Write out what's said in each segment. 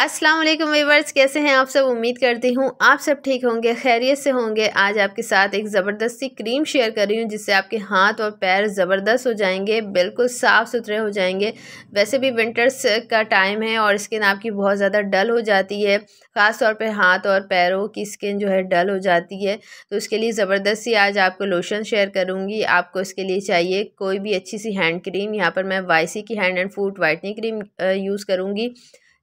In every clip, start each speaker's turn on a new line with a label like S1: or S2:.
S1: अस्सलाम वालेकुम वीवर्स कैसे हैं आप सब उम्मीद करती हूँ आप सब ठीक होंगे खैरियत से होंगे आज आपके साथ एक ज़बरदस्ती क्रीम शेयर कर रही हूँ जिससे आपके हाथ और पैर ज़बरदस्त हो जाएंगे बिल्कुल साफ़ सुथरे हो जाएंगे वैसे भी विंटर्स का टाइम है और स्किन आपकी बहुत ज़्यादा डल हो जाती है ख़ास तौर पर हाथ और पैरों की स्किन जो है डल हो जाती है तो उसके लिए ज़बरदस्ती आज आपको लोशन शेयर करूँगी आपको इसके लिए चाहिए कोई भी अच्छी सी हैंड क्रीम यहाँ पर मैं वाई की hand and foot whitening cream use करूँगी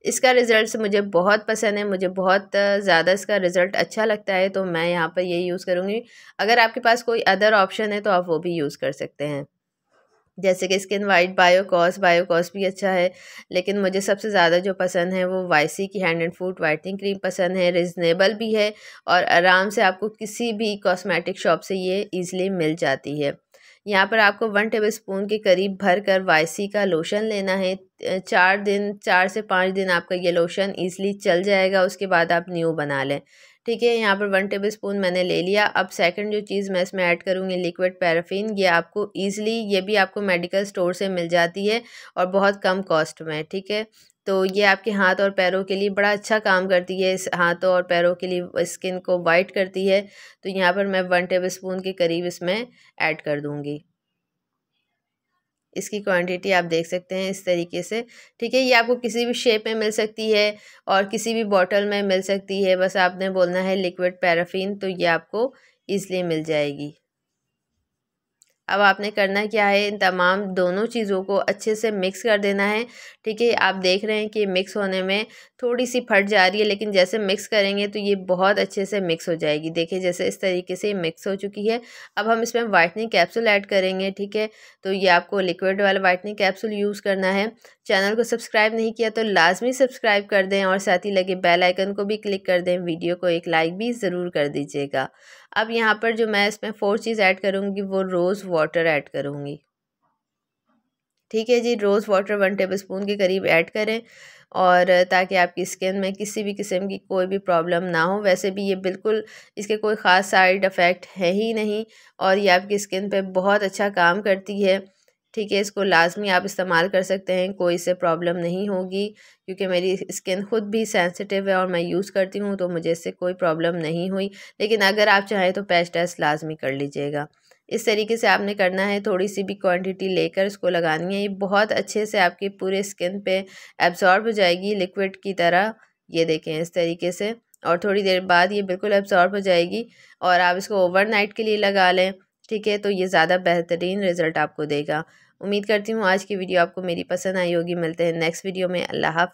S1: इसका रिज़ल्ट मुझे बहुत पसंद है मुझे बहुत ज़्यादा इसका रिज़ल्ट अच्छा लगता है तो मैं यहाँ पर ये यूज़ करूँगी अगर आपके पास कोई अदर ऑप्शन है तो आप वो भी यूज़ कर सकते हैं जैसे कि स्किन वाइट बायोकॉस बायोकॉस भी अच्छा है लेकिन मुझे सबसे ज़्यादा जो पसंद है वो वाईसी की hand and food whitening cream पसंद है रिजनेबल भी है और आराम से आपको किसी भी कॉस्मेटिक शॉप से ये ईज़िली मिल जाती है यहाँ पर आपको वन टेबल स्पून के करीब भर कर वायसी का लोशन लेना है चार दिन चार से पाँच दिन आपका ये लोशन ईजिली चल जाएगा उसके बाद आप न्यू बना लें ठीक है यहाँ पर वन टेबल स्पून मैंने ले लिया अब सेकंड जो चीज़ मैं इसमें ऐड करूँगी लिक्विड पैराफिन ये आपको ईजिली ये भी आपको मेडिकल स्टोर से मिल जाती है और बहुत कम कॉस्ट में ठीक है तो ये आपके हाथ और पैरों के लिए बड़ा अच्छा काम करती है इस हाथों और पैरों के लिए स्किन को वाइट करती है तो यहाँ पर मैं वन टेबल स्पून के करीब इसमें ऐड कर दूँगी इसकी क्वांटिटी आप देख सकते हैं इस तरीके से ठीक है ये आपको किसी भी शेप में मिल सकती है और किसी भी बॉटल में मिल सकती है बस आपने बोलना है लिक्विड पैराफिन तो ये आपको इसलिए मिल जाएगी अब आपने करना क्या है इन तमाम दोनों चीज़ों को अच्छे से मिक्स कर देना है ठीक है आप देख रहे हैं कि मिक्स होने में थोड़ी सी फट जा रही है लेकिन जैसे मिक्स करेंगे तो ये बहुत अच्छे से मिक्स हो जाएगी देखिए जैसे इस तरीके से मिक्स हो चुकी है अब हम इसमें वाइटनिंग कैप्सूल ऐड करेंगे ठीक है तो ये आपको लिक्विड वाला वाइटनिंग कैप्सूल यूज़ करना है चैनल को सब्सक्राइब नहीं किया तो लाजमी सब्सक्राइब कर दें और साथ ही लगे बेलाइकन को भी क्लिक कर दें वीडियो को एक लाइक भी ज़रूर कर दीजिएगा अब यहाँ पर जो मैं इसमें फोर चीज़ ऐड करूँगी वो रोज़ वाटर ऐड करूँगी ठीक है जी rose water one tablespoon के करीब ऐड करें और ताकि आपकी स्किन में किसी भी किस्म की कोई भी प्रॉब्लम ना हो वैसे भी ये बिल्कुल इसके कोई ख़ास साइड इफ़ेक्ट है ही नहीं और ये आपकी स्किन पे बहुत अच्छा काम करती है ठीक है इसको लाजमी आप इस्तेमाल कर सकते हैं कोई इससे प्रॉब्लम नहीं होगी क्योंकि मेरी स्किन ख़ुद भी सेंसिटिव है और मैं यूज़ करती हूँ तो मुझे इससे कोई प्रॉब्लम नहीं हुई लेकिन अगर आप चाहें तो पैच टेस्ट लाजमी कर लीजिएगा इस तरीके से आपने करना है थोड़ी सी भी क्वांटिटी लेकर इसको लगानी है ये बहुत अच्छे से आपके पूरे स्किन पे एब्ज़ॉर्ब हो जाएगी लिक्विड की तरह ये देखें इस तरीके से और थोड़ी देर बाद ये बिल्कुल एब्ज़ॉर्ब हो जाएगी और आप इसको ओवरनाइट के लिए लगा लें ठीक है तो ये ज़्यादा बेहतरीन रिज़ल्ट आपको देगा उम्मीद करती हूँ आज की वीडियो आपको मेरी पसंद आई होगी मिलते हैं नेक्स्ट वीडियो में अल्लाह हाफ